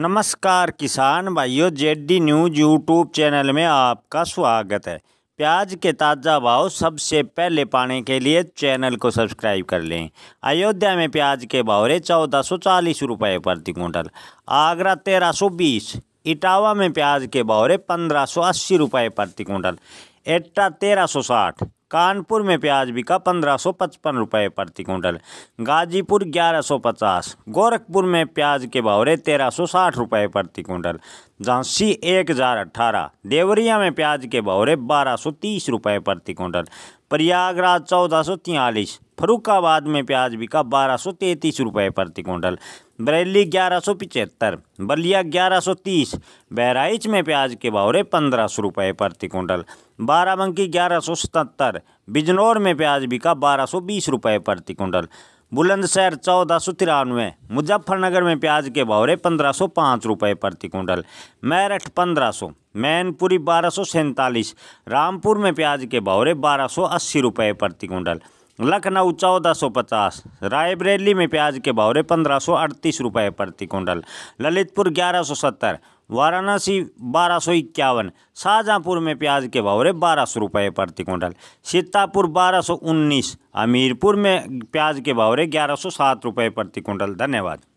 नमस्कार किसान भाइयों जेडी न्यूज यूट्यूब चैनल में आपका स्वागत है प्याज के ताज़ा भाव सबसे पहले पाने के लिए चैनल को सब्सक्राइब कर लें अयोध्या में प्याज के भाव रहे चौदह सौ चालीस रुपये प्रति कुंटल आगरा तेरह सौ बीस इटावा में प्याज के भाव रहे पंद्रह सौ अस्सी रुपये प्रति कुंटल एट्टा तेरह सौ साठ कानपुर में प्याज बिका पंद्रह सौ पचपन रुपये प्रति क्विंटल गाजीपुर ग्यारह सौ पचास गोरखपुर में प्याज के भावरे तेरह सौ साठ रुपये प्रति क्विंटल झांसी एक हज़ार अट्ठारह देवरिया में प्याज के भावरे बारह सौ तीस रुपये प्रति क्विंटल प्रयागराज चौदह सौ तियालीस फरुखाबाद में प्याज बिका बारह सौ तैंतीस रुपये प्रति क्विंटल बरेली ग्यारह सौ पिचहत्तर बलिया ग्यारह सौ तीस बहराइच में प्याज के बावरे पंद्रह सौ रुपये प्रति क्विंटल बाराबंकी ग्यारह सौ सतहत्तर बिजनौर में प्याज बिका बारह सौ बीस रुपये प्रति क्विंटल बुलंदशहर चौदह सौ तिरानवे मुजफ्फरनगर में प्याज के बावरे पंद्रह सौ पाँच रुपये प्रति क्विंटल मेरठ पंद्रह सौ मैनपुरी बारह सौ सैंतालीस रामपुर में प्याज के भावरे बारह सौ अस्सी रुपये प्रति क्विंटल लखनऊ चौदह सौ पचास रायबरेली में प्याज के भावरे पंद्रह सौ अड़तीस रुपये प्रति कुंटल ललितपुर ग्यारह सौ सत्तर वाराणसी बारह सौ इक्यावन शाहजहाँपुर में प्याज के भावरे बारह सौ रुपये प्रति कुंटल सीतापुर बारह सौ उन्नीस हमीरपुर में प्याज के भावरे ग्यारह सौ सात रुपये प्रति कुंटल धन्यवाद